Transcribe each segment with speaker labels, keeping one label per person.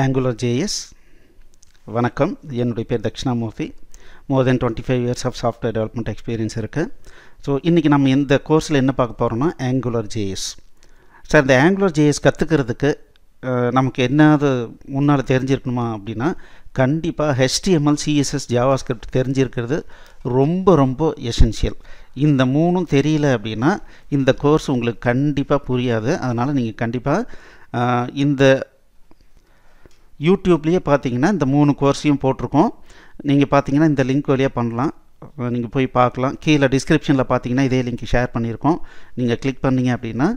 Speaker 1: angular JS வணக்கம் என்னுடைய பேர் Dakshinamurthy more than twenty five years of software development experience இருக்குது ஸோ இன்றைக்கி நம்ம இந்த கோர்ஸில் என்ன பார்க்க போகிறோம்னா ஆங்குலர் ஜேஎஸ் சார் இந்த ஆங்குலர் ஜேஎஸ் கற்றுக்கிறதுக்கு நமக்கு என்னது முன்னால் தெரிஞ்சிருக்கணுமா அப்படின்னா கண்டிப்பாக ஹெச்டிஎம்எல் சிஎஸ்எஸ் ஜாவாஸ்கிரிப்ட் தெரிஞ்சிருக்கிறது ரொம்ப ரொம்ப எசென்ஷியல் இந்த மூணும் தெரியல அப்படின்னா இந்த கோர்ஸ் உங்களுக்கு கண்டிப்பாக புரியாது அதனால் நீங்கள் கண்டிப்பாக இந்த யூடியூப்லேயே பார்த்தீங்கன்னா இந்த மூணு கோர்ஸையும் போட்டிருக்கோம் நீங்கள் பார்த்தீங்கன்னா இந்த லிங்க் வழியாக பண்ணலாம் நீங்கள் போய் பார்க்கலாம் கீழே டிஸ்கிரிப்ஷனில் பார்த்தீங்கன்னா இதே லிங்க் ஷேர் பண்ணியிருக்கோம் நீங்கள் கிளிக் பண்ணிங்க அப்படின்னா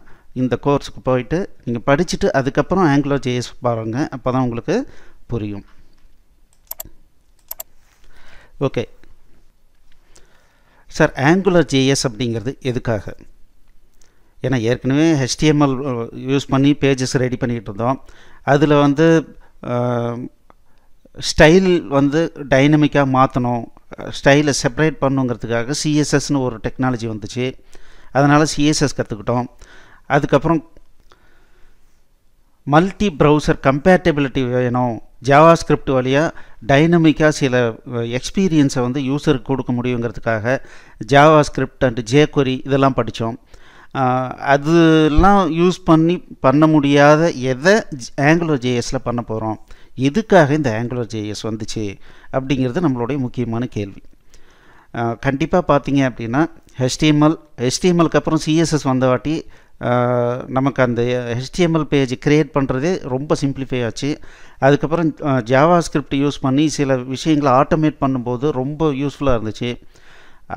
Speaker 1: இந்த கோர்ஸுக்கு போயிட்டு நீங்கள் படிச்சுட்டு அதுக்கப்புறம் ஆங்கிலோ ஜேஎஸ் பாருங்கள் அப்போ தான் உங்களுக்கு புரியும் ஓகே சார் ஆங்குலர் ஜேஎஸ் அப்படிங்கிறது எதுக்காக ஏன்னா ஏற்கனவே ஹெச்டிஎம்எல் யூஸ் uh, பண்ணி பேஜஸ் ரெடி பண்ணிகிட்டு இருந்தோம் அதில் வந்து ஸ்டைல் வந்து டைனமிக்காக மாற்றணும் ஸ்டைலை செப்பரேட் பண்ணுங்கிறதுக்காக சிஎஸ்எஸ்னு ஒரு டெக்னாலஜி வந்துச்சு அதனால் சிஎஸ்எஸ் கற்றுக்கிட்டோம் அதுக்கப்புறம் மல்டி ப்ரௌசர் கம்பேட்டபிலிட்டி வேணும் ஜாவா ஸ்கிரிப்ட் வழியாக டைனமிக்காக சில எக்ஸ்பீரியன்ஸை வந்து யூஸருக்கு கொடுக்க முடியுங்கிறதுக்காக ஜாவா ஸ்கிரிப்ட் அண்டு கொரி இதெல்லாம் படித்தோம் அதெல்லாம் யூஸ் பண்ணி பண்ண முடியாத எதை ஆங்குலர் ஜேஎஸில் பண்ண போகிறோம் எதுக்காக இந்த ஆங்குலர் ஜேஎஸ் வந்துச்சு அப்படிங்கிறது நம்மளுடைய முக்கியமான கேள்வி கண்டிப்பாக பார்த்தீங்க அப்படின்னா ஹெச்டிஎம்எல் ஹெச்டிஎம்எல்க்கு அப்புறம் சிஎஸ்எஸ் வந்தவாட்டி நமக்கு அந்த ஹெச்டிஎம்எல் பேஜ் க்ரியேட் பண்ணுறதே ரொம்ப சிம்பிளிஃபை ஆச்சு அதுக்கப்புறம் ஜாவா ஸ்கிரிப்ட் யூஸ் பண்ணி சில விஷயங்களை ஆட்டோமேட் பண்ணும்போது ரொம்ப யூஸ்ஃபுல்லாக இருந்துச்சு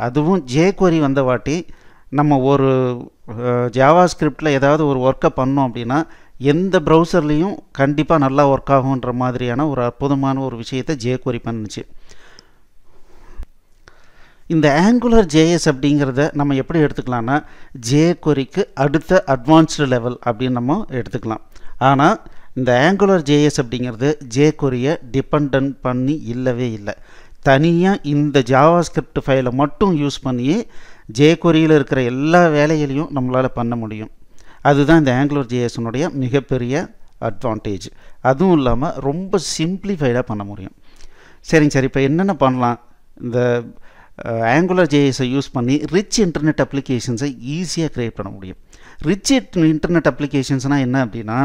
Speaker 1: அதுவும் ஜே கொரி வந்தவாட்டி நம்ம ஒரு ஜாவா ஸ்கிரிப்டில் ஏதாவது ஒரு ஒர்க்கை பண்ணோம் அப்படின்னா எந்த ப்ரௌசர்லேயும் கண்டிப்பாக நல்லா ஒர்க் ஆகுன்ற மாதிரியான ஒரு அற்புதமான ஒரு விஷயத்தை ஜே ஜேக்வரி பண்ணுச்சு இந்த ஆங்குலர் ஜேஎஸ் அப்படிங்கிறத நம்ம எப்படி எடுத்துக்கலாம்னா ஜே ஜேக்வரிக்கு அடுத்த அட்வான்ஸ்டு லெவல் அப்படின்னு நம்ம எடுத்துக்கலாம் ஆனால் இந்த ஆங்குலர் ஜேஎஸ் அப்படிங்கிறது ஜே ஜேக்வரியை டிபெண்ட் பண்ணி இல்லவே இல்லை தனியாக இந்த ஜாவா ஸ்கிரிப்ட் ஃபைலை மட்டும் யூஸ் பண்ணி ஜேகொரியில் இருக்கிற எல்லா வேலைகளையும் நம்மளால் பண்ண முடியும் அதுதான் இந்த ஆங்குலர் ஜேஎஸ்னுடைய மிகப்பெரிய அட்வான்டேஜ் அதுவும் இல்லாமல் ரொம்ப சிம்பிளிஃபைடாக பண்ண முடியும் சரிங்க சார் இப்போ என்னென்ன பண்ணலாம் இந்த ஆங்குலர் ஜேஎஸை யூஸ் பண்ணி ரிச் இன்டர்நெட் அப்ளிகேஷன்ஸை ஈஸியாக க்ரியேட் பண்ண முடியும் ரிச் இன்டர்நெட் அப்ளிகேஷன்ஸ்னால் என்ன அப்படின்னா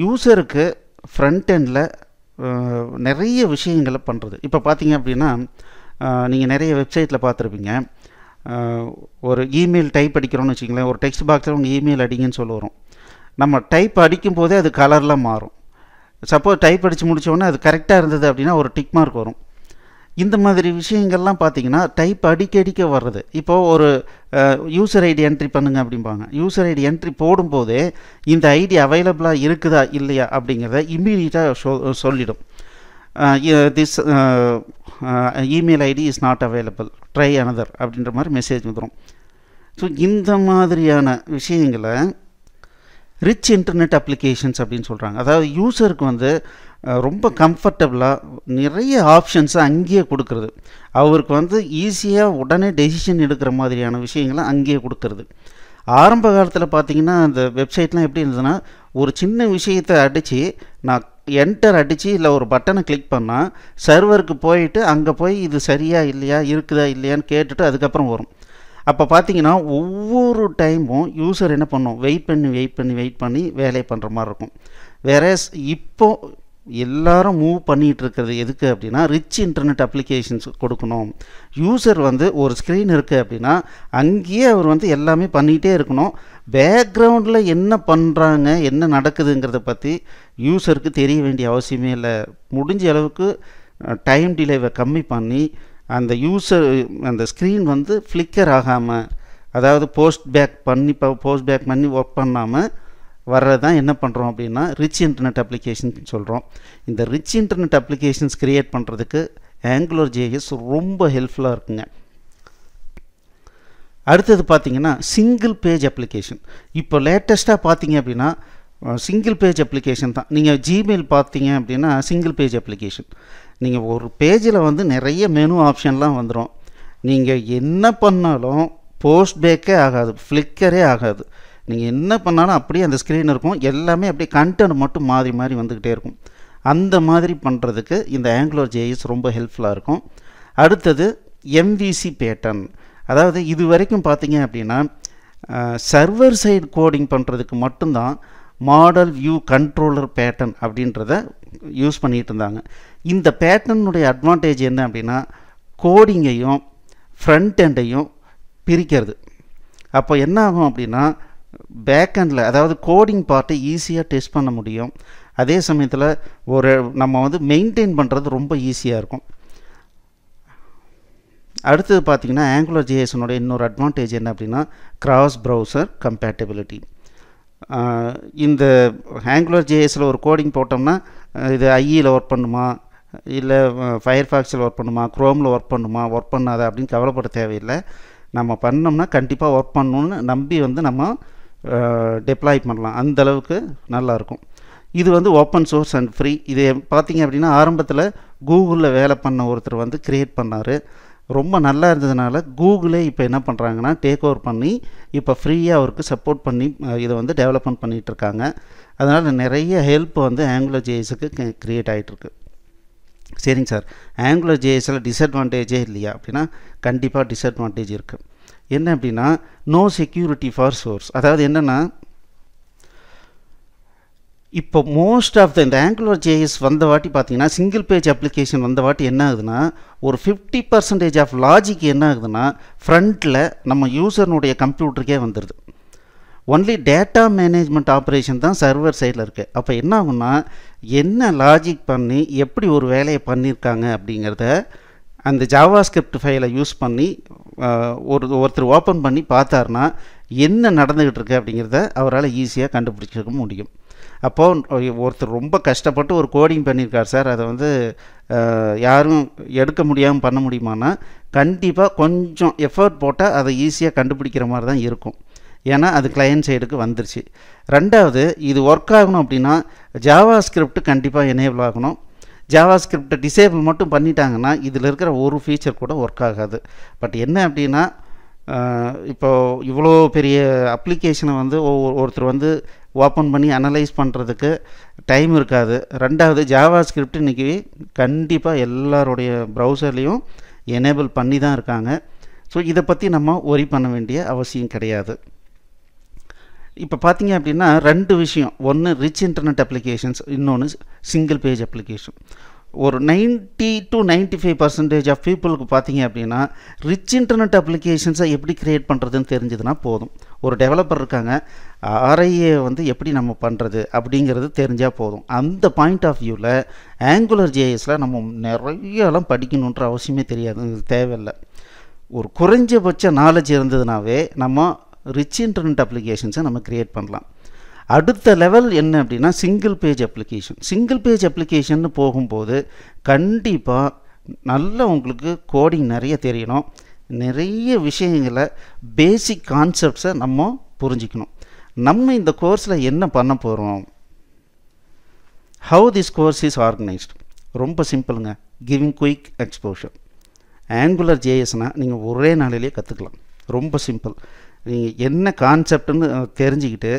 Speaker 1: யூஸருக்கு ஃப்ரண்ட் எண்டில் நிறைய விஷயங்களை பண்ணுறது இப்போ பார்த்தீங்க அப்படின்னா நீங்கள் நிறைய வெப்சைட்டில் பார்த்துருப்பீங்க ஒரு இமெயில் டைப் அடிக்கிறோன்னு வச்சுக்கங்களேன் ஒரு டெக்ஸ்ட் பாக்ஸில் உங்கள் இமெயில் அடிங்கன்னு சொல்லுவோம் வரும் நம்ம டைப் அடிக்கும் போதே அது கலரில் மாறும் சப்போஸ் டைப் அடித்து முடித்தோடனே அது கரெக்டாக இருந்தது அப்படின்னா ஒரு டிக் மார்க் வரும் இந்த மாதிரி விஷயங்கள்லாம் பார்த்திங்கன்னா டைப் அடிக்கடிக்க வர்றது இப்போது ஒரு யூசர் ஐடி என்ட்ரி பண்ணுங்க அப்படிம்பாங்க யூசர் ஐடி என்ட்ரி போடும்போதே இந்த ஐடி அவைலபிளாக இருக்குதா இல்லையா அப்படிங்கிறத இம்மீடியட்டாக சொல்லிடும் this email ID is not available try another அப்படின்ற மாதிரி மெசேஜ் வந்துடும் ஸோ இந்த மாதிரியான விஷயங்களை ரிச் இன்டர்நெட் அப்ளிகேஷன்ஸ் அப்படின்னு சொல்கிறாங்க அதாவது யூஸருக்கு வந்து ரொம்ப கம்ஃபர்டபுளாக நிறைய ஆப்ஷன்ஸை அங்கேயே கொடுக்குறது அவருக்கு வந்து ஈஸியாக உடனே டெசிஷன் எடுக்கிற மாதிரியான விஷயங்களை அங்கேயே கொடுக்குறது ஆரம்ப காலத்தில் பார்த்திங்கன்னா அந்த வெப்சைட்லாம் எப்படி இருந்ததுன்னா ஒரு சின்ன விஷயத்தை அடித்து நான் என்டர் அடித்து இல்லை ஒரு பட்டனை கிளிக் பண்ணால் சர்வருக்கு போயிட்டு அங்கே போய் இது சரியா இல்லையா இருக்குதா இல்லையான்னு கேட்டுட்டு அதுக்கப்புறம் வரும் அப்போ பார்த்தீங்கன்னா ஒவ்வொரு டைமும் யூஸர் என்ன பண்ணும் வெயிட் பண்ணி வெயிட் பண்ணி வெயிட் பண்ணி வேலையை பண்ணுற மாதிரி இருக்கும் வேற இப்போ எல்லாரும் மூவ் பண்ணிகிட்டு இருக்கிறது எதுக்கு அப்படின்னா ரிச் இன்டர்நெட் அப்ளிகேஷன்ஸ் கொடுக்கணும் யூசர் வந்து ஒரு ஸ்க்ரீன் இருக்குது அப்படின்னா அங்கேயே அவர் வந்து எல்லாமே பண்ணிகிட்டே இருக்கணும் பேக்ரவுண்டில் என்ன பண்ணுறாங்க என்ன நடக்குதுங்கிறத பற்றி யூசருக்கு தெரிய வேண்டிய அவசியமே இல்லை முடிஞ்ச அளவுக்கு டைம் டிலேவை கம்மி பண்ணி அந்த யூசர் அந்த ஸ்க்ரீன் வந்து ஃப்ளிக்கர் ஆகாமல் அதாவது போஸ்ட் பேக் பண்ணி போஸ்ட் பேக் பண்ணி ஒர்க் பண்ணாமல் வர்றது தான் என்ன பண்ணுறோம் அப்படின்னா ரிச் இன்டர்நெட் அப்ளிகேஷன் சொல்கிறோம் இந்த ரிச் இன்டர்நெட் அப்ளிகேஷன்ஸ் க்ரியேட் பண்ணுறதுக்கு ஆங்குலர் ஜேஎஸ் ரொம்ப ஹெல்ப்ஃபுல்லாக இருக்குங்க அடுத்தது பார்த்திங்கன்னா சிங்கிள் பேஜ் அப்ளிகேஷன் இப்போ லேட்டஸ்ட்டாக பார்த்தீங்க அப்படின்னா சிங்கிள் பேஜ் அப்ளிகேஷன் தான் நீங்கள் ஜிமெயில் பார்த்தீங்க அப்படின்னா சிங்கிள் பேஜ் அப்ளிகேஷன் நீங்கள் ஒரு பேஜில் வந்து நிறைய மெனு ஆப்ஷன்லாம் வந்துடும் நீங்கள் என்ன பண்ணாலும் போஸ்ட் பேக்கே ஆகாது ஃப்ளிக்கரே ஆகாது நீங்கள் என்ன பண்ணாலும் அப்படியே அந்த ஸ்க்ரீன் இருக்கும் எல்லாமே அப்படியே கண்டென்ட் மட்டும் மாதிரி மாறி வந்துக்கிட்டே இருக்கும் அந்த மாதிரி பண்ணுறதுக்கு இந்த ஆங்குலர் ஜேஎஸ் ரொம்ப ஹெல்ப்ஃபுல்லாக இருக்கும் அடுத்தது எம்விசி பேட்டன் அதாவது இது வரைக்கும் பார்த்தீங்க அப்படின்னா சர்வர் சைடு கோடிங் பண்ணுறதுக்கு மட்டும்தான் மாடல் வியூ கண்ட்ரோலர் பேட்டர்ன் அப்படின்றத யூஸ் பண்ணிகிட்டு இருந்தாங்க இந்த பேட்டர்னுடைய அட்வான்டேஜ் என்ன அப்படின்னா கோடிங்கையும் ஃப்ரண்ட் எண்டையும் பிரிக்கிறது அப்போ என்ன ஆகும் அப்படின்னா பேக்கெண்டில் அதாவது கோடிங் பார்ட்டை ஈஸியாக டெஸ்ட் பண்ண முடியும் அதே சமயத்தில் ஒரு நம்ம வந்து மெயின்டைன் பண்ணுறது ரொம்ப ஈஸியாக இருக்கும் அடுத்தது பார்த்திங்கன்னா ஆங்குலர் ஜிஎஸ்னோட இன்னொரு அட்வான்டேஜ் என்ன அப்படின்னா கிராஸ் ப்ரௌசர் கம்பேட்டபிலிட்டி இந்த ஆங்குலர் ஜிஎஸில் ஒரு கோடிங் போட்டோம்னா இது ஐஇயில் e ஒர்க் பண்ணுமா இல்லை ஃபயர் ஃபாக்ஸில் ஒர்க் பண்ணுமா க்ரோமில் ஒர்க் பண்ணுமா ஒர்க் பண்ணாதா அப்படின்னு கவலைப்பட தேவையில்லை நம்ம பண்ணோம்னா கண்டிப்பாக ஒர்க் பண்ணணும்னு நம்பி வந்து நம்ம டெப்ளாய் பண்ணலாம் அந்த அளவுக்கு நல்லாயிருக்கும் இது வந்து ஓப்பன் சோர்ஸ் அண்ட் ஃப்ரீ இது பார்த்திங்க அப்படின்னா ஆரம்பத்தில் கூகுளில் வேலை பண்ண ஒருத்தர் வந்து க்ரியேட் பண்ணார் ரொம்ப நல்லா இருந்ததுனால கூகுளே இப்போ என்ன பண்ணுறாங்கன்னா டேக் ஓவர் பண்ணி இப்போ ஃப்ரீயாக அவருக்கு சப்போர்ட் பண்ணி இதை வந்து டெவலப்மெண்ட் பண்ணிகிட்ருக்காங்க அதனால் நிறைய ஹெல்ப் வந்து ஆங்குலர் ஜேஎஸுக்கு க்ரியேட் ஆகிட்டுருக்கு சரிங்க சார் ஆங்குலர் ஜேஎஸில் டிஸ்அட்வான்டேஜே இல்லையா அப்படின்னா கண்டிப்பாக டிஸ்அட்வான்டேஜ் இருக்குது என்ன அப்படின்னா நோ செக்யூரிட்டி ஃபார் சோர்ஸ் அதாவது என்னென்னா இப்போ மோஸ்ட் ஆஃப் த இந்த ஆங்குலர் ஜேஎஸ் வந்த வாட்டி பார்த்தீங்கன்னா சிங்கிள் பேஜ் அப்ளிகேஷன் வந்த வாட்டி என்ன ஆகுதுன்னா ஒரு ஃபிஃப்டி பர்சன்டேஜ் ஆஃப் லாஜிக் என்ன ஆகுதுன்னா ஃப்ரண்ட்டில் நம்ம யூசர்னுடைய கம்ப்யூட்டருக்கே வந்துடுது ஒன்லி டேட்டா மேனேஜ்மெண்ட் ஆப்ரேஷன் தான் சர்வர் சைடில் இருக்குது அப்போ என்ன ஆகுன்னா என்ன லாஜிக் பண்ணி எப்படி ஒரு வேலையை பண்ணியிருக்காங்க அப்படிங்கிறத அந்த ஜாவா ஸ்கிரிப்ட் ஃபைலை யூஸ் பண்ணி ஒரு ஒருத்தர் ஓப்பன் பண்ணி பார்த்தாருன்னா என்ன நடந்துக்கிட்டு இருக்கு அப்படிங்கிறத அவரால் ஈஸியாக கண்டுபிடிச்சிக்க முடியும் அப்போது ஒருத்தர் ரொம்ப கஷ்டப்பட்டு ஒரு கோடிங் பண்ணியிருக்கார் சார் அதை வந்து யாரும் எடுக்க முடியாமல் பண்ண முடியுமானா கண்டிப்பாக கொஞ்சம் எஃபர்ட் போட்டால் அதை ஈஸியாக கண்டுபிடிக்கிற மாதிரி தான் இருக்கும் ஏன்னா அது கிளையன்ட் சைடுக்கு வந்துருச்சு ரெண்டாவது இது ஒர்க் ஆகணும் அப்படின்னா ஜாவா ஸ்கிரிப்ட் கண்டிப்பாக எனேபிள் ஆகணும் ஜாவா ஸ்கிரிப்டை டிசேபிள் மட்டும் பண்ணிட்டாங்கன்னா இதில் இருக்கிற ஒரு ஃபீச்சர் கூட ஒர்க் ஆகாது பட் என்ன அப்படின்னா இப்போது இவ்வளோ பெரிய அப்ளிகேஷனை வந்து ஒருத்தர் வந்து ஓப்பன் பண்ணி அனலைஸ் பண்ணுறதுக்கு டைம் இருக்காது ரெண்டாவது ஜாவா ஸ்கிரிப்ட் இன்றைக்கி கண்டிப்பாக எல்லாருடைய ப்ரௌசர்லேயும் எனேபிள் பண்ணி தான் இருக்காங்க ஸோ இதை பற்றி நம்ம ஒரி பண்ண வேண்டிய அவசியம் கிடையாது இப்போ பார்த்தீங்க அப்படின்னா ரெண்டு விஷயம் ஒன்று ரிச் இன்டர்நெட் அப்ளிகேஷன்ஸ் இன்னொன்று சிங்கிள் பேஜ் அப்ளிகேஷன் ஒரு ninety to ninety five percentage of பீப்புளுக்கு பார்த்தீங்க அப்படின்னா ரிச் இன்டர்நெட் அப்ளிகேஷன்ஸை எப்படி க்ரியேட் பண்ணுறதுன்னு தெரிஞ்சதுன்னா போதும் ஒரு டெவலப்பர் இருக்காங்க ஆர்ஐஏ வந்து எப்படி நம்ம பண்ணுறது அப்படிங்கிறது தெரிஞ்சால் போதும் அந்த பாயிண்ட் ஆஃப் வியூவில் ஆங்குலர் ஜேஎஸில் நம்ம நிறையலாம் படிக்கணுன்ற அவசியமே தெரியாது தேவையில்லை ஒரு குறைஞ்சபட்ச நாலேஜ் இருந்ததுனாவே நம்ம ரிச் இன்டர்நெட் அப்ளிகேஷன்ஸை நம்ம க்ரியேட் பண்ணலாம் அடுத்த லெவல் என்ன அப்படின்னா single page application single page application போகும்போது கண்டிப்பாக நல்ல உங்களுக்கு கோடிங் நிறைய தெரியணும் நிறைய விஷயங்களை பேசிக் கான்செப்ட்ஸை நம்ம புரிஞ்சிக்கணும் நம்ம இந்த கோர்ஸில் என்ன பண்ண போகிறோம் how this course is organised ரொம்ப சிம்பிளுங்க கிவிங் குயிக் எக்ஸ்போஷர் ஆங்குலர் ஜேஎஸ்னால் நீங்கள் ஒரே நாளிலேயே கற்றுக்கலாம் ரொம்ப சிம்பிள் நீங்கள் என்ன கான்செப்டுன்னு தெரிஞ்சுக்கிட்டு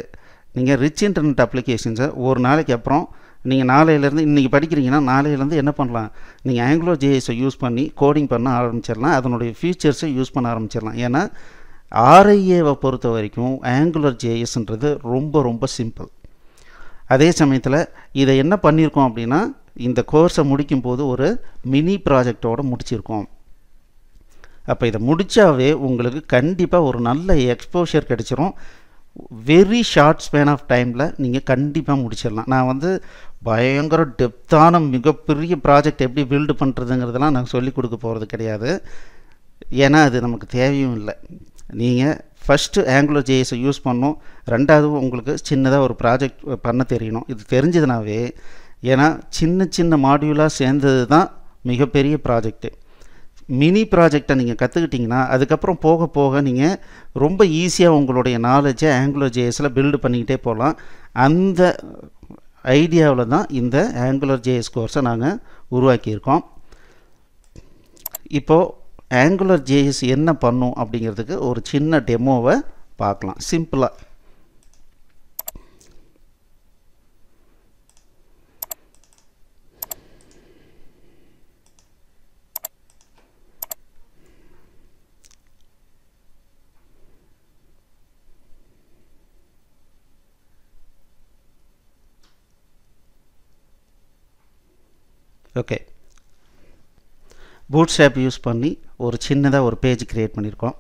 Speaker 1: நீங்கள் ரிச் இன்டர்நெட் அப்ளிகேஷன்ஸை ஒரு நாளைக்கு அப்புறம் நீங்கள் நாளையிலேருந்து இன்றைக்கி படிக்கிறீங்கன்னா நாளையிலேருந்து என்ன பண்ணலாம் நீங்கள் ஆங்கிலோ ஜேஎஸை யூஸ் பண்ணி கோடிங் பண்ண ஆரம்பிச்சிடலாம் அதனுடைய ஃபீச்சர்ஸை யூஸ் பண்ண ஆரம்பிச்சிடலாம் ஏன்னா ஆர்ஐஏவை பொறுத்த வரைக்கும் ஆங்குலர் ஜேஎஸ்ன்றது ரொம்ப ரொம்ப சிம்பிள் அதே சமயத்தில் இதை என்ன பண்ணியிருக்கோம் அப்படின்னா இந்த கோர்ஸை முடிக்கும் போது ஒரு மினி ப்ராஜெக்டோடு முடிச்சிருக்கோம் அப்போ இதை முடித்தாவே உங்களுக்கு கண்டிப்பாக ஒரு நல்ல எக்ஸ்போஷர் கிடச்சிரும் வெரி ஷார்ட் ஸ்பேன் ஆஃப் டைமில் நீங்கள் கண்டிப்பாக முடிச்சிடலாம் நான் வந்து பயங்கர டெப்த்தான மிகப்பெரிய ப்ராஜெக்ட் எப்படி பில்டு பண்ணுறதுங்கிறதெல்லாம் நாங்கள் சொல்லி கொடுக்க போகிறது கிடையாது ஏன்னா அது நமக்கு தேவையும் இல்லை நீங்கள் ஃபஸ்ட்டு ஆங்குலோ ஜேஎஸை யூஸ் பண்ணும் ரெண்டாவது உங்களுக்கு சின்னதாக ஒரு ப்ராஜெக்ட் பண்ண தெரியணும் இது தெரிஞ்சதுனாவே ஏன்னா சின்ன சின்ன மாடியூலாக சேர்ந்தது தான் மிகப்பெரிய ப்ராஜெக்ட்டு மினி ப்ராஜெக்டை நீங்கள் கற்றுக்கிட்டிங்கன்னா அதுக்கப்புறம் போக போக நீங்கள் ரொம்ப ஈஸியாக உங்களுடைய நாலேஜை ஆங்குலோ பில்டு பண்ணிக்கிட்டே போகலாம் அந்த ஐடியாவில் தான் இந்த ஆங்குலர் ஜேஎஸ் கோர்ஸை நாங்கள் உருவாக்கியிருக்கோம் இப்போது ஆங்குலர் ஜேஎஸ் என்ன பண்ணும் அப்படிங்கிறதுக்கு ஒரு சின்ன டெமோவை பார்க்கலாம் சிம்பிளாக ஓகே பூட் ஸ்டாப் யூஸ் பண்ணி ஒரு சின்னதாக ஒரு பேஜ் க்ரியேட் பண்ணியிருக்கோம்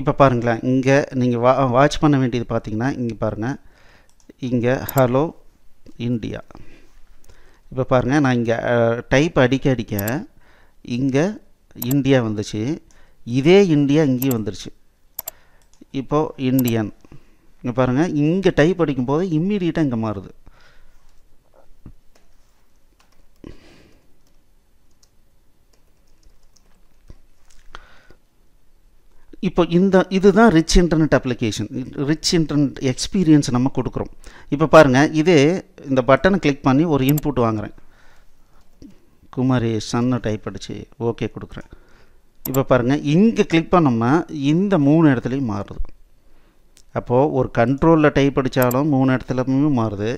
Speaker 1: இப்போ பாருங்களேன் இங்கே நீங்கள் வா வாட்ச் பண்ண வேண்டியது பார்த்தீங்கன்னா இங்கே பாருங்கள் இங்கே ஹலோ இந்தியா இப்போ பாருங்கள் நான் இங்கே டைப் அடிக்க அடிக்க இங்கே இந்தியா வந்துச்சு இதே இந்தியா இங்கேயும் வந்துருச்சு இப்போது இந்தியன் இங்கே பாருங்கள் இங்கே டைப் அடிக்கும் போது இம்மீடியட்டாக இங்கே மாறுது இப்போ இந்த இதுதான் rich internet application rich internet experience நம்ம கொடுக்குறோம் இப்போ பாருங்கள் இதே இந்த பட்டனை கிளிக் பண்ணி ஒரு இன்புட் வாங்குகிறேன் குமாரி சன்னு டைப் அடித்து ஓகே கொடுக்குறேன் இப்போ பாருங்கள் இங்கே கிளிக் பண்ணோம்னா இந்த மூணு இடத்துலையும் மாறுது அப்போது ஒரு கண்ட்ரோலில் டைப் அடித்தாலும் மூணு இடத்துலையுமே மாறுது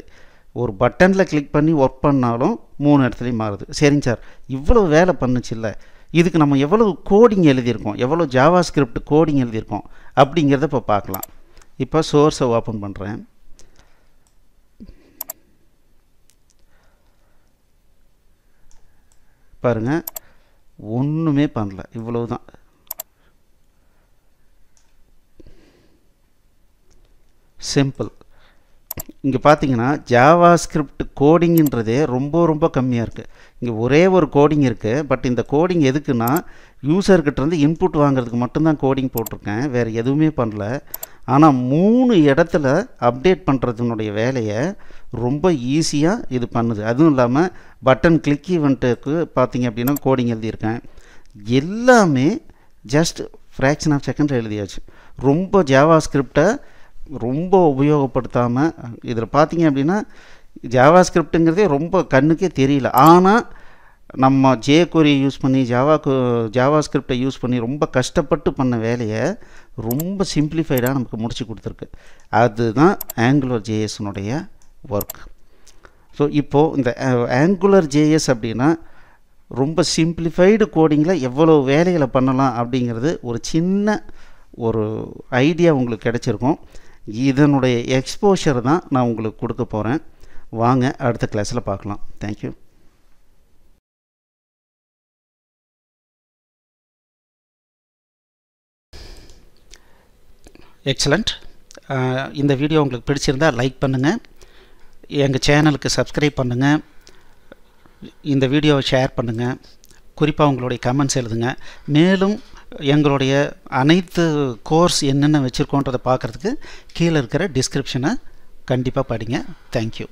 Speaker 1: ஒரு பட்டனில் கிளிக் பண்ணி ஒர்க் பண்ணாலும் மூணு இடத்துலையும் மாறுது சரிங்க சார் இவ்வளோ வேலை பண்ணுச்சு இல்லை இதுக்கு நம்ம எவ்வளோ கோடிங் எழுதியிருக்கோம் எவ்வளோ ஜாவா ஸ்கிரிப்ட் கோடிங் எழுதியிருக்கோம் அப்படிங்கிறத இப்போ பார்க்கலாம் இப்போ சோர்ஸை ஓப்பன் பண்ணுறேன் பாருங்கள் ஒன்றுமே பண்ணல இவ்வளவு தான் சிம்பிள் இங்கே பார்த்தீங்கன்னா ஜாவா ஸ்கிரிப்ட் கோடிங்கிறதே ரொம்ப ரொம்ப கம்மியாக இருக்குது இங்கே ஒரே ஒரு கோடிங் இருக்குது பட் இந்த கோடிங் எதுக்குன்னா யூசர்கிட்டேருந்து இன்புட் வாங்குறதுக்கு மட்டும்தான் கோடிங் போட்டிருக்கேன் வேறு எதுவுமே பண்ணல ஆனால் மூணு இடத்துல அப்டேட் பண்ணுறதுனுடைய வேலையை ரொம்ப ஈஸியாக இது பண்ணுது அதுவும் இல்லாமல் பட்டன் கிளிக் ஈவெண்ட்டுக்கு பார்த்தீங்க அப்படின்னா கோடிங் எழுதியிருக்கேன் எல்லாமே ஜஸ்ட் ஃப்ராக்ஷன் ஆஃப் செகண்ட் எழுதியாச்சு ரொம்ப ஜாவா ஸ்கிரிப்டை ரொம்ப உபயோகப்படுத்தாமல் இதில் பார்த்தீங்க அப்படின்னா ஜாவா ஸ்கிரிப்டுங்கிறதே ரொம்ப கண்ணுக்கே தெரியல ஆனால் நம்ம ஜே கொரியை யூஸ் பண்ணி ஜாவா ஜாவா ஸ்கிரிப்டை யூஸ் பண்ணி ரொம்ப கஷ்டப்பட்டு பண்ண வேலையை ரொம்ப சிம்பிளிஃபைடாக நமக்கு முடிச்சு கொடுத்துருக்கு அதுதான் ஆங்குலர் ஜேஎஸ்னுடைய ஒர்க் ஸோ இப்போது இந்த ஆங்குலர் ஜேஎஸ் அப்படின்னா ரொம்ப சிம்பிளிஃபைடு கோடிங்கில் எவ்வளோ வேலைகளை பண்ணலாம் அப்படிங்கிறது ஒரு சின்ன ஒரு ஐடியா உங்களுக்கு கிடச்சிருக்கும் இதனுடைய எக்ஸ்போஷர் தான் நான் உங்களுக்கு கொடுக்க போகிறேன் வாங்க அடுத்த கிளாஸில் பார்க்கலாம் தேங்க்யூ எக்ஸலண்ட் இந்த வீடியோ உங்களுக்கு பிடிச்சிருந்தால் லைக் பண்ணுங்கள் எங்கள் சேனலுக்கு சப்ஸ்கிரைப் பண்ணுங்கள் இந்த வீடியோவை ஷேர் பண்ணுங்கள் குறிப்பாக உங்களுடைய கமெண்ட்ஸ் எழுதுங்க மேலும் எங்களுடைய அனைத்து கோர்ஸ் என்னென்ன வச்சுருக்கோன்றதை பார்க்குறதுக்கு கீழே இருக்கிற டிஸ்கிரிப்ஷனை கண்டிப்பாக படிங்க தேங்க்யூ